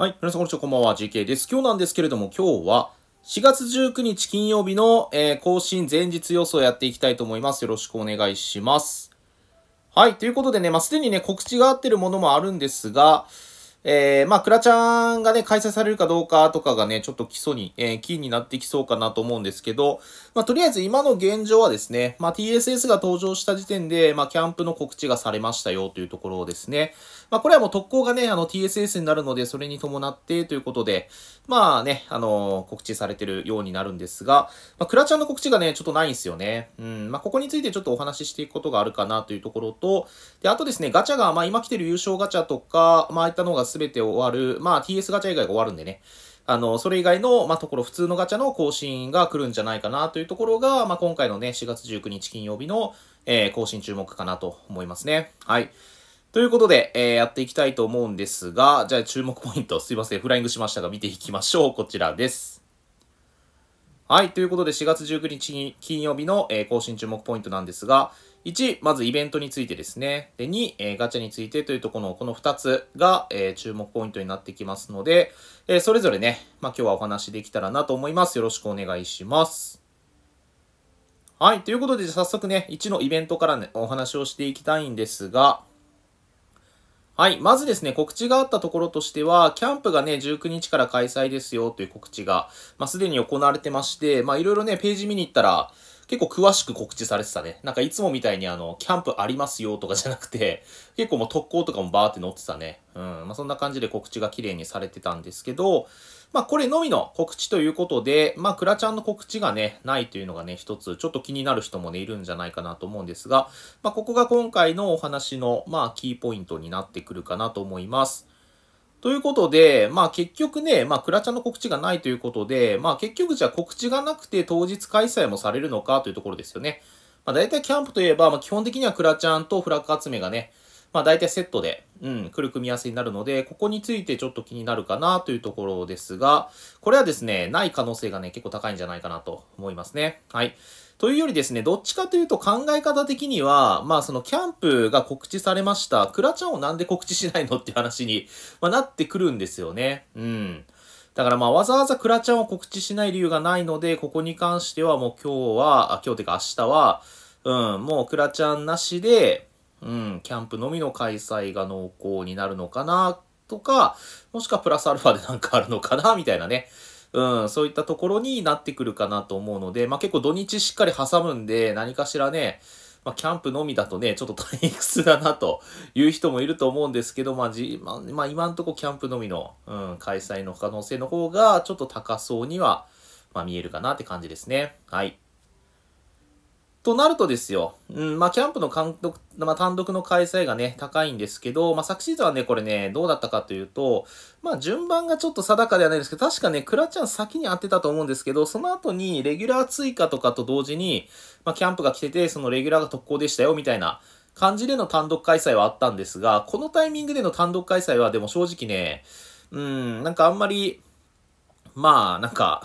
はい。皆さん、こんにちは。こんばんは。GK です。今日なんですけれども、今日は4月19日金曜日の、えー、更新前日予想やっていきたいと思います。よろしくお願いします。はい。ということでね、まあ、すでにね、告知があってるものもあるんですが、えー、まあ、クラちゃんがね、開催されるかどうかとかがね、ちょっと基礎に、えー、キーになってきそうかなと思うんですけど、まあ、とりあえず今の現状はですね、まあ、TSS が登場した時点で、まあ、キャンプの告知がされましたよというところですね。まあ、これはもう特攻がね、あの、TSS になるので、それに伴ってということで、まあね、あのー、告知されてるようになるんですが、まあ、クラちゃんの告知がね、ちょっとないんですよね。うん、まあ、ここについてちょっとお話ししていくことがあるかなというところと、で、あとですね、ガチャが、まあ、今来てる優勝ガチャとか、まあ、あいったのが全て終わる、まあ TS ガチャ以外が終わるんでね。あの、それ以外の、まあ、ところ、普通のガチャの更新が来るんじゃないかなというところが、まあ、今回のね、4月19日金曜日の、えー、更新注目かなと思いますね。はい。ということで、えー、やっていきたいと思うんですが、じゃあ注目ポイント、すいません、フライングしましたが、見ていきましょう。こちらです。はい。ということで、4月19日金曜日の、えー、更新注目ポイントなんですが、1、まずイベントについてですね。で、2、えー、ガチャについてというところのこの2つが、えー、注目ポイントになってきますので、えー、それぞれね、まあ、今日はお話できたらなと思います。よろしくお願いします。はい、ということで早速ね、1のイベントから、ね、お話をしていきたいんですが、はい。まずですね、告知があったところとしては、キャンプがね、19日から開催ですよという告知が、まあ、すでに行われてまして、まあ、いろいろね、ページ見に行ったら、結構詳しく告知されてたね。なんかいつもみたいにあの、キャンプありますよとかじゃなくて、結構もう特攻とかもバーって載ってたね。うん。まあ、そんな感じで告知が綺麗にされてたんですけど、まあ、これのみの告知ということで、まあ、クラちゃんの告知がね、ないというのがね、一つ、ちょっと気になる人もね、いるんじゃないかなと思うんですが、まあ、ここが今回のお話の、まあ、キーポイントになってくるかなと思います。ということで、まあ結局ね、まあクラちゃんの告知がないということで、まあ結局じゃあ告知がなくて当日開催もされるのかというところですよね。まあ大体キャンプといえば、まあ基本的にはクラちゃんとフラッグ集めがね、まあ大体セットで、うん、来る組み合わせになるので、ここについてちょっと気になるかなというところですが、これはですね、ない可能性がね、結構高いんじゃないかなと思いますね。はい。というよりですね、どっちかというと考え方的には、まあそのキャンプが告知されました、クラちゃんをなんで告知しないのって話に、まあ、なってくるんですよね。うん。だからまあわざわざクラちゃんを告知しない理由がないので、ここに関してはもう今日は、あ今日てか明日は、うん、もうクラちゃんなしで、うん、キャンプのみの開催が濃厚になるのかな、とか、もしくはプラスアルファでなんかあるのかな、みたいなね。うん、そういったところになってくるかなと思うので、まあ、結構土日しっかり挟むんで、何かしらね、まあ、キャンプのみだとね、ちょっと退屈だなという人もいると思うんですけど、まあじ、まあ、まあ、今んとこキャンプのみの、うん、開催の可能性の方がちょっと高そうには、まあ、見えるかなって感じですね。はい。となるとですよ、うん、まあ、キャンプの監督、まあ、単独の開催がね、高いんですけど、まあ、昨シーズンはね、これね、どうだったかというと、まあ、順番がちょっと定かではないですけど、確かね、クラちゃん先に当てたと思うんですけど、その後に、レギュラー追加とかと同時に、まあ、キャンプが来てて、そのレギュラーが特攻でしたよ、みたいな感じでの単独開催はあったんですが、このタイミングでの単独開催は、でも正直ね、うん、なんかあんまり、まあ、なんか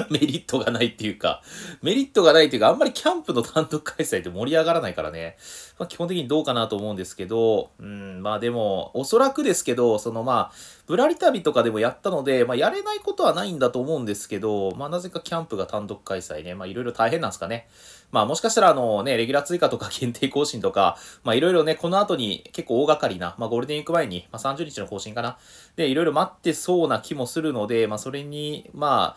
メリットがないっていうか、メリットがないっていうか、あんまりキャンプの単独開催って盛り上がらないからね、まあ、基本的にどうかなと思うんですけど、うん、まあでも、おそらくですけど、そのまあ、ぶらり旅とかでもやったので、まあやれないことはないんだと思うんですけど、まあなぜかキャンプが単独開催ね、まあいろいろ大変なんですかね。まあもしかしたらあのね、レギュラー追加とか 限定更新とか、まあいろいろね、この後に結構大掛かりな、まあゴールデンウィーク前に、まあ30日の更新かな。で、いろいろ待ってそうな気もするので、まあそれに、まあ、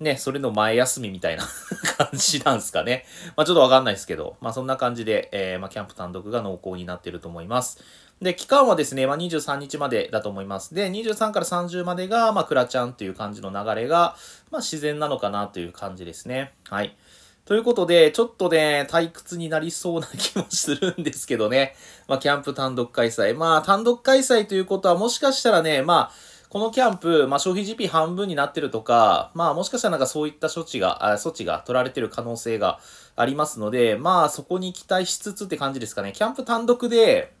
ね、それの前休みみたいな 感じなんですかね。まあちょっとわかんないですけど、まあそんな感じで、えー、まあキャンプ単独が濃厚になってると思います。で、期間はですね、まあ、23日までだと思います。で、23から30までが、まあ、クラちゃんっていう感じの流れが、まあ、自然なのかなという感じですね。はい。ということで、ちょっとね、退屈になりそうな気もするんですけどね。まあ、キャンプ単独開催。まあ、単独開催ということは、もしかしたらね、まあ、このキャンプ、まあ、消費 GP 半分になってるとか、まあ、もしかしたらなんかそういった処置が、あ措置が取られてる可能性がありますので、まあ、そこに期待しつつって感じですかね。キャンプ単独で、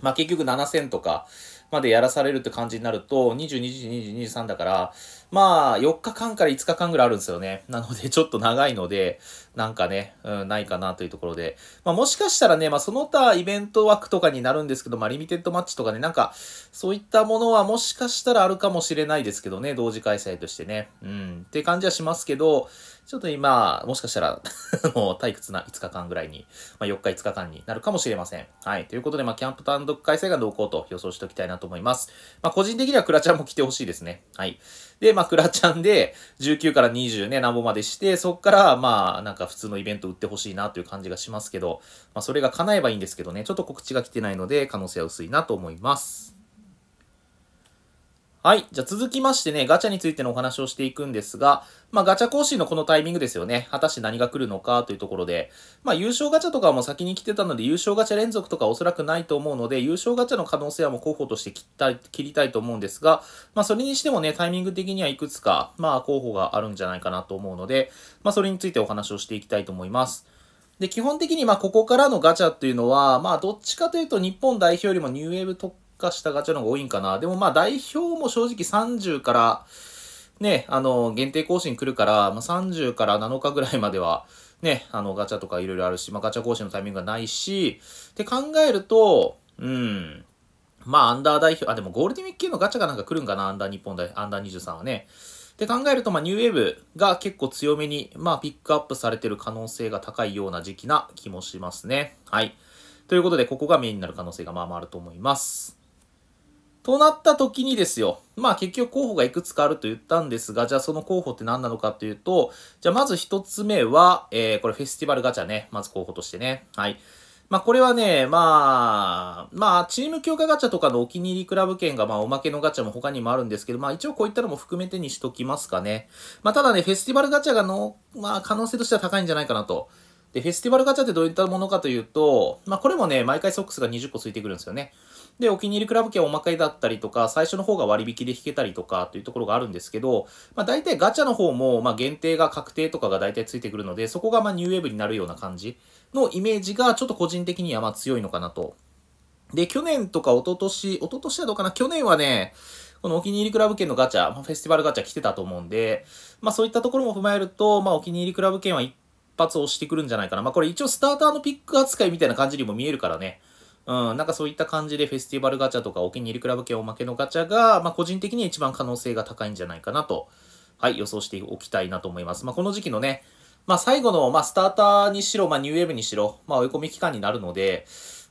まあ、結局7000とか、までやらされるって感じになると、22時、22時、23だから、まあ、4日間から5日間ぐらいあるんですよね。なので、ちょっと長いので、なんかね、うん、ないかなというところで。まあ、もしかしたらね、まあ、その他イベント枠とかになるんですけど、まあ、リミテッドマッチとかね、なんか、そういったものはもしかしたらあるかもしれないですけどね、同時開催としてね。うん、って感じはしますけど、ちょっと今、もしかしたら もう退屈な5日間ぐらいに、まあ、4日5日間になるかもしれません。はい。ということで、まあ、キャンプ単独開催がどうこうと予想しておきたいなと思います。まあ、個人的にはクラちゃんも来てほしいですね。はい。で、まあ、クラちゃんで、19から20ね、なんぼまでして、そっから、まあ、なんか普通のイベント売ってほしいなという感じがしますけど、まあ、それが叶えばいいんですけどね、ちょっと告知が来てないので、可能性は薄いなと思います。はい。じゃあ続きましてね、ガチャについてのお話をしていくんですが、まあ、ガチャ更新のこのタイミングですよね。果たして何が来るのかというところで、まあ、優勝ガチャとかも先に来てたので、優勝ガチャ連続とかおそらくないと思うので、優勝ガチャの可能性はもう候補として切った切りたいと思うんですが、まあ、それにしてもね、タイミング的にはいくつか、まあ、候補があるんじゃないかなと思うので、まあ、それについてお話をしていきたいと思います。で、基本的にまあ、ここからのガチャっていうのは、まあ、どっちかというと日本代表よりもニューウェーブ特化したガチャの方が多いんかな。でもまあ、代表も正直30から、ね、あの、限定更新来るから、まあ、30から7日ぐらいまでは、ね、あの、ガチャとかいろいろあるし、まあ、ガチャ更新のタイミングがないし、って考えると、うん、まあ、アンダー代表、あ、でもゴールデンウィーク系のガチャがなんか来るんかな、アンダー日本代、アンダー23はね。って考えると、まあ、ニューウェーブが結構強めに、まあ、ピックアップされてる可能性が高いような時期な気もしますね。はい。ということで、ここがメインになる可能性がまあまああると思います。となった時にですよ。まあ結局候補がいくつかあると言ったんですが、じゃあその候補って何なのかというと、じゃあまず一つ目は、えー、これフェスティバルガチャね。まず候補としてね。はい。まあこれはね、まあ、まあチーム強化ガチャとかのお気に入りクラブ券がまあおまけのガチャも他にもあるんですけど、まあ一応こういったのも含めてにしときますかね。まあただね、フェスティバルガチャがの、まあ可能性としては高いんじゃないかなと。で、フェスティバルガチャってどういったものかというと、まあ、これもね、毎回ソックスが20個ついてくるんですよね。で、お気に入りクラブ券おまけだったりとか、最初の方が割引で引けたりとかというところがあるんですけど、まあ、大体ガチャの方も、まあ、限定が確定とかが大体ついてくるので、そこがまニューウェーブになるような感じのイメージがちょっと個人的にはま強いのかなと。で、去年とか一昨年、一昨年はどうかな去年はね、このお気に入りクラブ券のガチャ、まフェスティバルガチャ来てたと思うんで、まあそういったところも踏まえると、まあお気に入りクラブ券は1発をしてくるんじゃないかな。まあ、これ一応スターターのピック扱いみたいな感じにも見えるからね。うん、なんかそういった感じでフェスティバルガチャとかお気に入りクラブ券おまけのガチャが、まあ、個人的には一番可能性が高いんじゃないかなと、はい、予想しておきたいなと思います。まあ、この時期のね、まあ、最後の、まあ、スターターにしろ、まあ、ニューウェーブにしろ、まあ、追い込み期間になるので、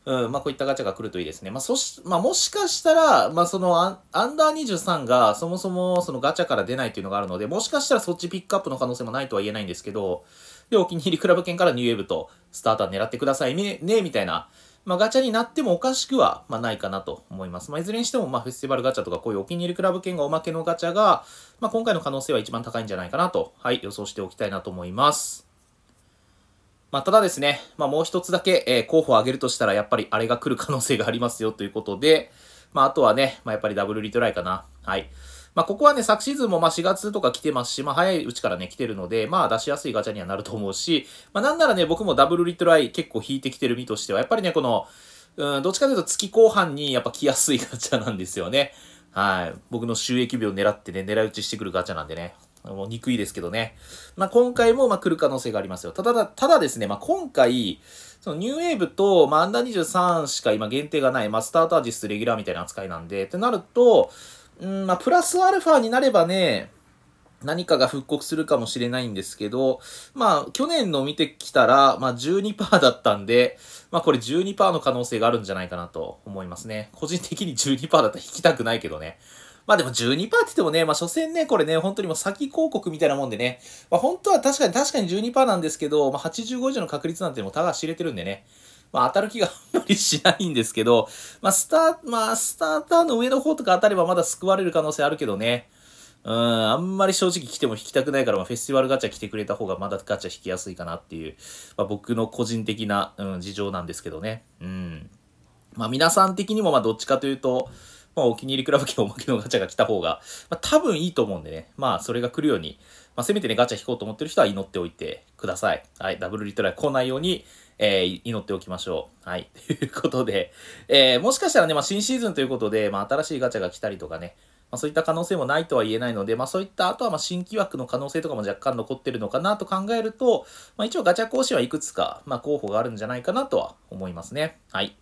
うん、まあ、こういったガチャが来るといいですね。まあ、そし、まあ、もしかしたら、まあ、そのア、アンダー23が、そもそも、そのガチャから出ないっていうのがあるので、もしかしたらそっちピックアップの可能性もないとは言えないんですけど、で、お気に入りクラブ券からニューウェーブとスターター狙ってくださいね、ねみたいな、まあ、ガチャになってもおかしくは、まあ、ないかなと思います。まあ、いずれにしても、まあ、フェスティバルガチャとか、こういうお気に入りクラブ券がおまけのガチャが、まあ、今回の可能性は一番高いんじゃないかなと、はい、予想しておきたいなと思います。まあ、ただですね、まあ、もう一つだけ、えー、候補を挙げるとしたら、やっぱりあれが来る可能性がありますよということで、まあ、あとはね、まあ、やっぱりダブルリトライかな。はい。まあ、ここはね、昨シーズンもま4月とか来てますし、まあ、早いうちからね、来てるので、まあ、出しやすいガチャにはなると思うし、まあ、なんならね、僕もダブルリトライ結構引いてきてる身としては、やっぱりね、この、うん、どっちかというと月後半にやっぱ来やすいガチャなんですよね。はい。僕の収益日を狙ってね、狙い撃ちしてくるガチャなんでね。もう憎いですけどね。まあ、今回も、ま、来る可能性がありますよ。ただ、ただですね、まあ、今回、そのニューウェーブと、まアンダー23しか今限定がない、まあ、スターターストレギュラーみたいな扱いなんで、ってなると、うん、まあ、プラスアルファになればね、何かが復刻するかもしれないんですけど、まあ、去年の見てきたら、まあ12%だったんで、まあこれ12%の可能性があるんじゃないかなと思いますね。個人的に12%だったら引きたくないけどね。まあでも12%って言ってもね、まあ所詮ね、これね、本当にもう先広告みたいなもんでね、まあ本当は確かに確かに12%なんですけど、まあ85以上の確率なんてもうたが知れてるんでね、まあ当たる気があんまりしないんですけど、まあスター、まあスターターの上の方とか当たればまだ救われる可能性あるけどね、うん、あんまり正直来ても引きたくないから、まあ、フェスティバルガチャ来てくれた方がまだガチャ引きやすいかなっていう、まあ、僕の個人的な、うん、事情なんですけどね。うん。まあ皆さん的にもまあどっちかというと、まあ、お気に入りクラブ券おまけのガチャが来た方が、まあ、多分いいと思うんでね、まあ、それが来るように、まあ、せめてね、ガチャ引こうと思ってる人は祈っておいてください。はい、ダブルリトライ来ないように、えー、祈っておきましょう。はい、ということで、えー、もしかしたらね、まあ、新シーズンということで、まあ、新しいガチャが来たりとかね、まあ、そういった可能性もないとは言えないので、まあ、そういったあとはま新規枠の可能性とかも若干残ってるのかなと考えると、まあ、一応ガチャ更新はいくつか、ま候補があるんじゃないかなとは思いますね。はい。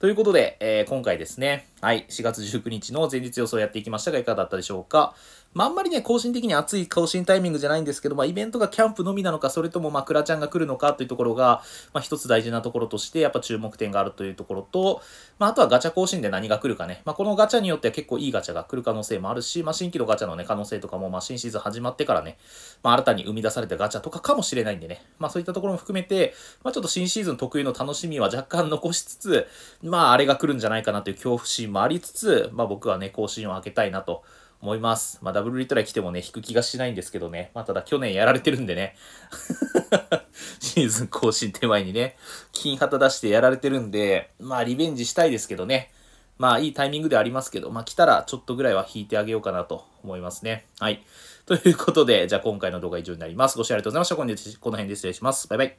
ということで、えー、今回ですね、はい。4月19日の前日予想やっていきましたが、いかがだったでしょうか。まあ、あんまりね、更新的に熱い更新タイミングじゃないんですけど、まあ、イベントがキャンプのみなのか、それとも、まあ、クラちゃんが来るのかというところが、まあ、一つ大事なところとして、やっぱ注目点があるというところと、まあ、あとはガチャ更新で何が来るかね。まあ、このガチャによっては結構いいガチャが来る可能性もあるし、まあ、新規のガチャのね、可能性とかも、まあ、新シーズン始まってからね、まあ、新たに生み出されたガチャとかかもしれないんでね、まあ、そういったところも含めて、まあ、ちょっと新シーズン特有の楽しみは若干残しつつ、まあ、あれが来るんじゃないかなという恐怖心ももありつつ、まあ僕はね、更新を開けたいなと思います。まあダブルリトライ来てもね、引く気がしないんですけどね。まあただ去年やられてるんでね。シーズン更新手前にね、金旗出してやられてるんで、まあリベンジしたいですけどね。まあいいタイミングではありますけど、まあ来たらちょっとぐらいは引いてあげようかなと思いますね。はい。ということで、じゃあ今回の動画は以上になります。ご視聴ありがとうございました。この辺で失礼します。バイバイ。